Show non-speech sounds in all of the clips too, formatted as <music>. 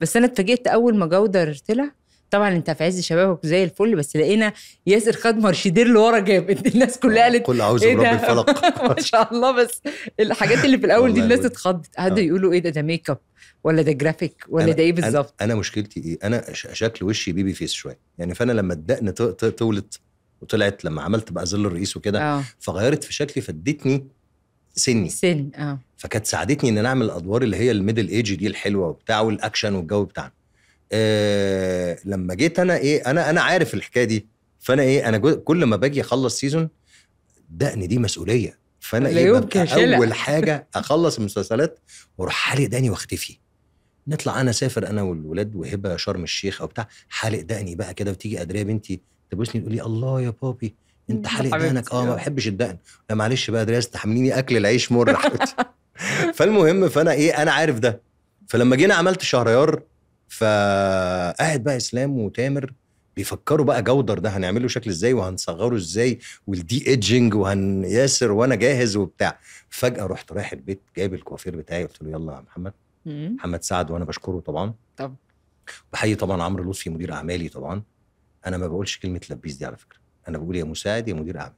بس انا اتفاجئت اول ما جودر طلع طبعا انت في عز شبابك زي الفل بس لقينا ياسر خد مرشدير لورا جاب <laughs> الناس كلها آه، قالت كل عاوز إيه رب الفلق <laughs> ما شاء الله بس الحاجات اللي في الاول دي الناس اتخضت قعدوا آه. يقولوا ايه ده ده ميك اب ولا ده جرافيك ولا ده ايه بالظبط أنا, انا مشكلتي ايه انا شكل وشي بيبي فيس شويه يعني فانا لما الدقن تولت وطلعت لما عملت بقى ظل الرئيس وكده آه. فغيرت في شكلي فادتني سني سن اه فكانت ساعدتني ان انا اعمل الادوار اللي هي الميدل ايج دي الحلوه وبتاع والاكشن والجو بتاعنا آه لما جيت انا ايه انا انا عارف الحكايه دي فانا ايه انا كل ما باجي اخلص سيزون دقن دي مسؤوليه فانا ايه ببقى اول حاجه اخلص المسلسلات واروح حالق دقني واختفي نطلع انا سافر انا والولاد وهبه شرم الشيخ او بتاع حالق دقني بقى كده وتيجي ادريه بنتي تبوسني تقول لي الله يا بابي انت حالق دقنك اه ما بحبش الدقن لا معلش بقى دراس تحمليني اكل العيش مر <laughs> فالمهم فانا ايه انا عارف ده فلما جينا عملت شهريار فقاعد بقى اسلام وتامر بيفكروا بقى جودر ده هنعمله شكل ازاي وهنصغره ازاي والدي ايدجنج وهن ياسر وانا جاهز وبتاع فجاه رحت رايح البيت جايب الكوافير بتاعي قلت له يلا يا محمد محمد سعد وانا بشكره طبعا طب بحيي طبعا عمرو لطفي مدير اعمالي طبعا انا ما بقولش كلمه لبيس دي على فكره انا بقول يا مساعد يا مدير اعمال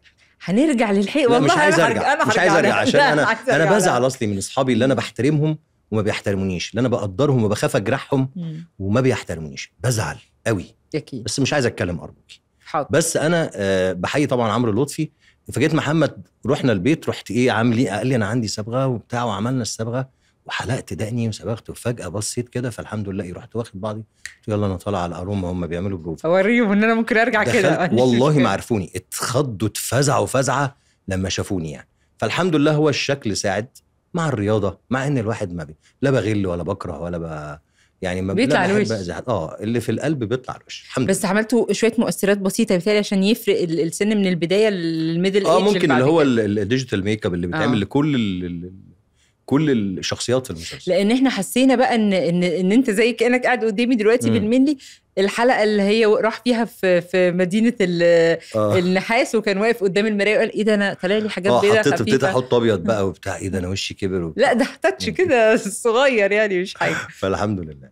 هنرجع للحقيقه والله مش عايز ارجع انا مش عايز ارجع عشان انا انا بزعل اصلي من اصحابي اللي انا بحترمهم وما بيحترمونيش اللي انا بقدرهم وبخاف اجرحهم وما بيحترمونيش بزعل قوي اكيد بس مش عايز اتكلم ارجوكي حاضر بس انا آه، بحيي طبعا عمرو لطفي فجيت محمد رحنا البيت رحت ايه عامل ايه قال لي انا عندي صبغه وبتاع وعملنا الصبغه وحلقت دقني وصبغت وفجاه بصيت كده فالحمد لله إيه، رحت واخد بعضي قلت يلا انا طالع على اروما هم بيعملوا بروف اوريهم ان انا ممكن ارجع كده <laughs> والله ما عرفوني اتخضوا اتفزعوا فزعه لما شافوني يعني فالحمد لله هو الشكل ساعد مع الرياضه مع ان الواحد ما بي لا بغل ولا بكره ولا ب... يعني ما بيطلع الوش اه اللي في القلب بيطلع الوش الحمد بس عملتوا شويه مؤثرات بسيطه بالتالي عشان يفرق السن من البدايه للميدل اه ممكن اللي هو الديجيتال ميك اب اللي بيتعمل آه. لكل كل الشخصيات في المسلسل لان احنا حسينا بقى ان ان, إن انت زي كانك قاعد قدامي دلوقتي بالمنلي الحلقه اللي هي راح فيها في في مدينه آه. النحاس وكان واقف قدام المرايه وقال ايه ده انا طالع لي حاجات بيضاء اه ابتديت احط ابيض بقى <laughs> وبتاع ايه ده انا وشي كبر وبتاع. لا ده تاتش كده صغير يعني مش حاجه <laughs> فالحمد لله